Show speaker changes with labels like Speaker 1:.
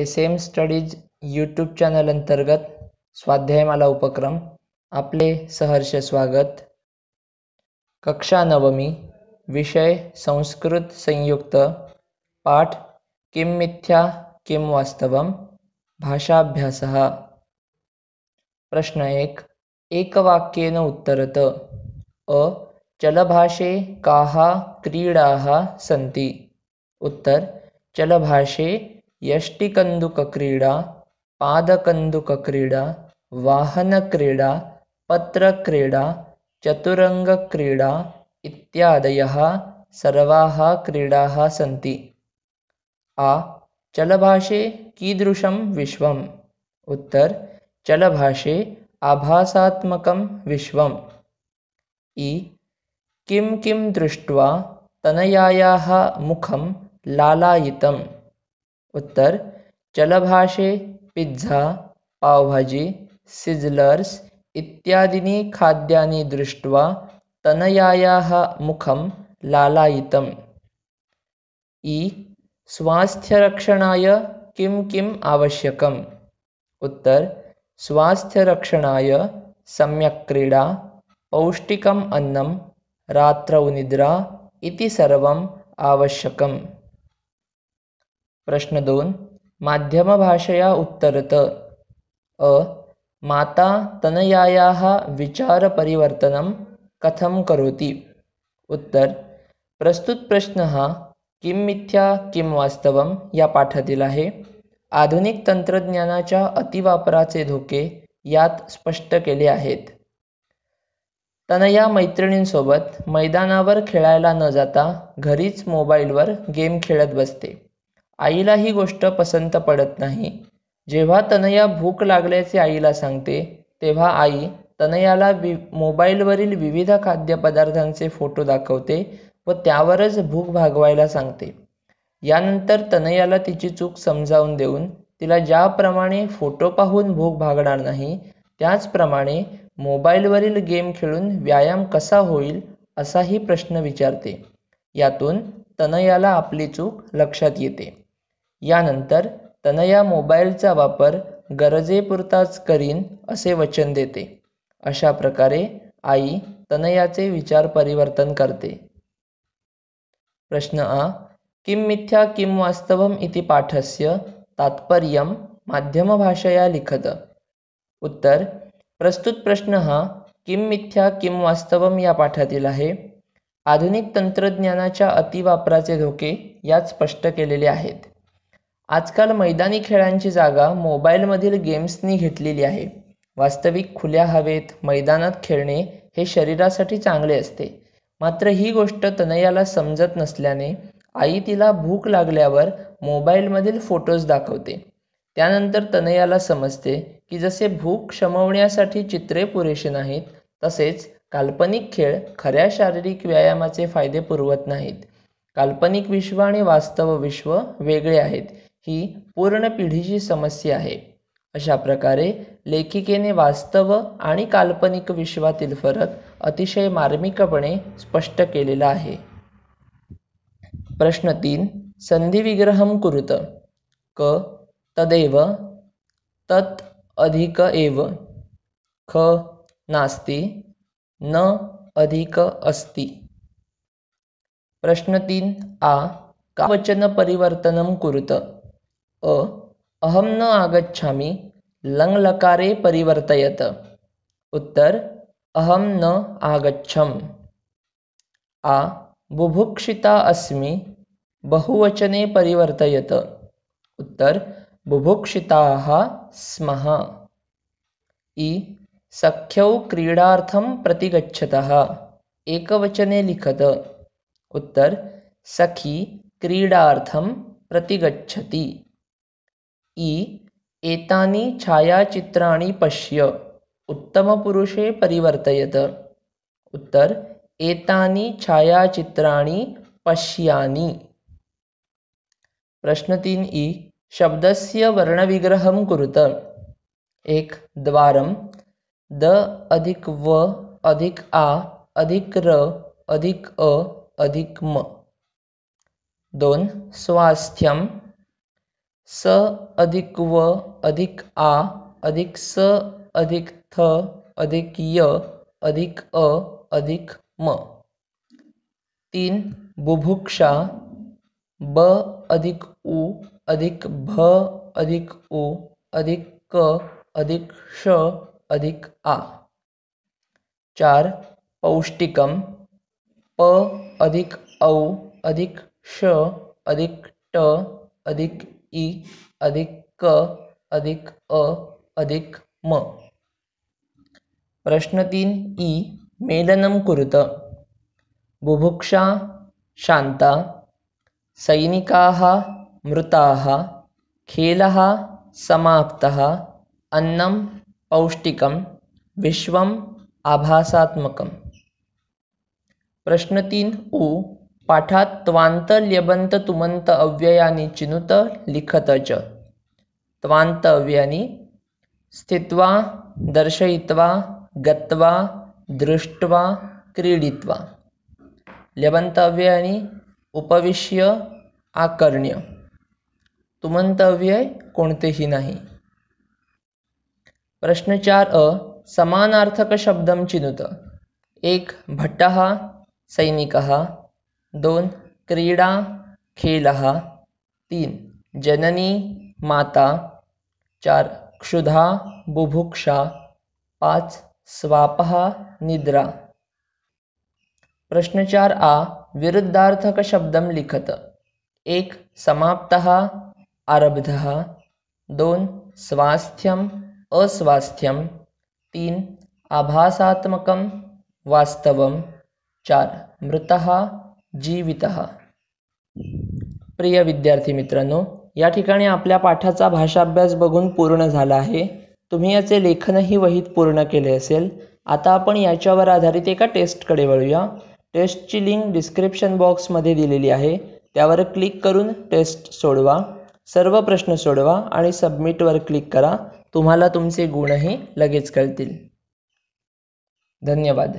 Speaker 1: S M studies YouTube channel अंतर्गत स्वाध्यायमाला उपक्रम आपले सहर्ष स्वागत कक्षा नवमी विषय संस्कृत संयुक्त पाठ किम मिथ्या किम वास्तवम भाषाभ्यास प्रश्न एक एकवाक्येन उत्तरत अ चलभाषे काहा क्रीडाः सन्ति उत्तर चलभाषे यष्टिकन्दुकक्रीडा पादकन्दुकक्रीडा वाहनक्रीडा पत्रक्रीडा चतुरङ्गक्रीडा इत्यादयः सर्वाः क्रीडाः सन्ति आ चलभाषे कीदृशं विश्वम् उत्तर चलभाषे आभासात्मकं विश्वम् इ किं किं दृष्ट्वा तनयायाः मुखं लालायितम् उत्तर चलभाषे पिज्जा, पावभाजी, सिज़्लर्स् इत्यादीनि खाद्यानि दृष्ट्वा तनयायाः मुखं लालायितम् इ स्वास्थ्यरक्षणाय किं किम् आवश्यकम् उत्तर स्वास्थ्यरक्षणाय सम्यक् क्रीडा पौष्टिकम् अन्नं रात्रौ निद्रा इति सर्वम् आवश्यकम् प्रश्न दोन भाषया उत्तरत अ माता विचार विचारपरिवर्तनं कथम करोती, उत्तर प्रस्तुत प्रश्न हा किम मिथ्या किम वास्तवम या पाठातील आहे आधुनिक तंत्रज्ञानाच्या अतिवापराचे धोके यात स्पष्ट केले आहेत तनया मैत्रिणींसोबत मैदानावर खेळायला न जाता घरीच मोबाईलवर गेम खेळत बसते आईला ही गोष्ट पसंत पडत नाही जेव्हा तनया भूक लागल्याचे आईला सांगते तेव्हा आई तनयाला वि मोबाईलवरील विविध खाद्यपदार्थांचे फोटो दाखवते व त्यावरच भूक भागवायला सांगते यानंतर तनयाला तिची चूक समजावून देऊन तिला ज्याप्रमाणे फोटो पाहून भूक भागणार नाही त्याचप्रमाणे मोबाईलवरील गेम खेळून व्यायाम कसा होईल असाही प्रश्न विचारते यातून तनयाला आपली चूक लक्षात येते यानंतर तनया मोबाईलचा वापर गरजेपुरताच करीन असे वचन देते अशा प्रकारे आई तनयाचे विचार परिवर्तन करते प्रश्न अ किम मिथ्या किम वास्तवम इति पाठस्य तात्पर्यं माध्यमभाषया लिखत उत्तर प्रस्तुत प्रश्न हा किम मिथ्या किम वास्तवम या पाठातील आहे आधुनिक तंत्रज्ञानाच्या अतिवापराचे धोके यात स्पष्ट केलेले आहेत आजकाल मैदानी खेळांची जागा मोबाईलमधील गेम्सनी घेतलेली आहे वास्तविक खुल्या हवेत मैदानात खेळणे हे शरीरासाठी चांगले असते मात्र ही गोष्ट तनयाला समजत नसल्याने आई तिला भूक लागल्यावर मोबाईलमधील फोटोज दाखवते त्यानंतर तनयाला समजते की जसे भूक शमवण्यासाठी चित्रे पुरेसे नाहीत तसेच काल्पनिक खेळ खऱ्या शारीरिक व्यायामाचे फायदे पुरवत नाहीत काल्पनिक विश्व आणि वास्तव विश्व वेगळे आहेत ही पूर्ण पिढीची समस्या आहे अशा प्रकारे लेखिकेने वास्तव आणि काल्पनिक विश्वातील फरक अतिशय मार्मिकपणे स्पष्ट केलेला आहे प्रश्न तीन संधिविग्रहम कुरुत क तदेव तत् अधिक एव ख नास्ति न अधिक अस्ति प्रश्न तीन आ का वचन परिवर्तन कुरुत अ अहम न लंग लकारे परिवर्तयत उत्तर अहम न आगछम आ बुभुक्षिता अस्मि बहुवचने परिवर्तयत उत्तर बुभुक्षिता स्म ई सख्यौ क्रीडार्थं प्रति एकवचने लिखत उत्तर सखी क्रीडार्थं प्रतिगछति ई एतानि छायाचित्राणि पश्य उत्तमपुरुषे परिवर्तयत उत्तर एतानि छायाचित्राणि पश्यानि प्रश्न तीन ई शब्दस्य वर्णविग्रहं कुरुत एक द्वारं द अधिक व अधिक आ अधिक र अधिक अ अधिक म दोन स्वास्थ्यम स अधिक व अधिक आ अधिक स अधिक थ अधिक य अधिक अ अधिक म तीन बुभुक्षा ब अधिक उ अधिक भ अधिक उ अधिक क अधिक श अधिक आ चार पौष्टिकम प अधिक औ अधिक श अधिक ट अधिक ई अधिक क अधिक अ अधिक म प्रश्न तीन ई मेलनं कुरुत बुभुक्षा शांता, सैनिकाः मृताः खेलः समाप्तः अन्नं पौष्टिकं विश्वम् आभासात्मकं प्रश्न तीन उ पाठात त्वांत ल्यबंत तुमंत अव्ययानी चिनुत लिखत च त्वांत अव्ययानी स्थित्वा दर्शयित्वा गत्वा दृष्ट्वा क्रीडित्वा ल्यबंत अव्ययानी उपविश्य आकर्ण्य तुमंत अव्यय कोणतेही नाही प्रश्न चार अ समानार्थक शब्दम चिनुत एक भट्ट सैनिक दोन क्रीडा, खेलह, तीन जननी माता चार क्षुधा बुभुक्षा पाच स्वापः निद्रा प्रश्नचार आ विरुद्धार्थकशब्दं लिखत एक समाप्तः आरब्धः दोन स्वास्थ्यम, अस्वास्थ्यं तीन आभासात्मकं वास्तवं चार मृतः जीवित प्रिय विद्यार्थी मित्रांनो या ठिकाणी आपल्या पाठाचा भाषाभ्यास बघून पूर्ण झाला आहे तुम्ही याचे लेखनही वहीत पूर्ण केले असेल आता आपण याच्यावर आधारित एका टेस्टकडे वळूया टेस्टची लिंक डिस्क्रिप्शन बॉक्समध्ये दिलेली आहे त्यावर क्लिक करून टेस्ट सोडवा सर्व प्रश्न सोडवा आणि सबमिटवर क्लिक करा तुम्हाला तुमचे गुणही लगेच कळतील धन्यवाद